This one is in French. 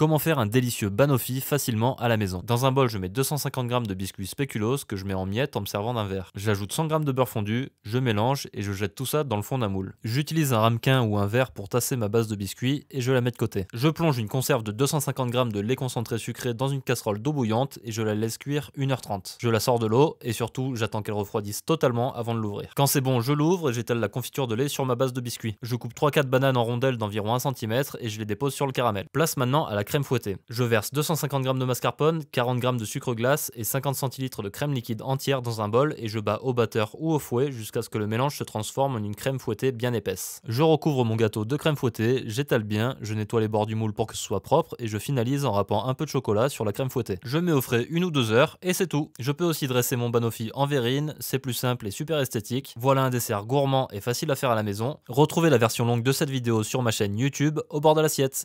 Comment faire un délicieux banoffee facilement à la maison. Dans un bol, je mets 250 g de biscuits spéculoos que je mets en miettes en me servant d'un verre. J'ajoute 100 g de beurre fondu, je mélange et je jette tout ça dans le fond d'un moule. J'utilise un ramequin ou un verre pour tasser ma base de biscuits et je la mets de côté. Je plonge une conserve de 250 g de lait concentré sucré dans une casserole d'eau bouillante et je la laisse cuire 1h30. Je la sors de l'eau et surtout, j'attends qu'elle refroidisse totalement avant de l'ouvrir. Quand c'est bon, je l'ouvre et j'étale la confiture de lait sur ma base de biscuits. Je coupe 3-4 bananes en rondelles d'environ 1 cm et je les dépose sur le caramel. Place maintenant à la crème fouettée. Je verse 250 g de mascarpone, 40 g de sucre glace et 50 cl de crème liquide entière dans un bol et je bats au batteur ou au fouet jusqu'à ce que le mélange se transforme en une crème fouettée bien épaisse. Je recouvre mon gâteau de crème fouettée, j'étale bien, je nettoie les bords du moule pour que ce soit propre et je finalise en râpant un peu de chocolat sur la crème fouettée. Je mets au frais une ou deux heures et c'est tout. Je peux aussi dresser mon banoffee en verrine, c'est plus simple et super esthétique. Voilà un dessert gourmand et facile à faire à la maison. Retrouvez la version longue de cette vidéo sur ma chaîne YouTube au bord de l'assiette.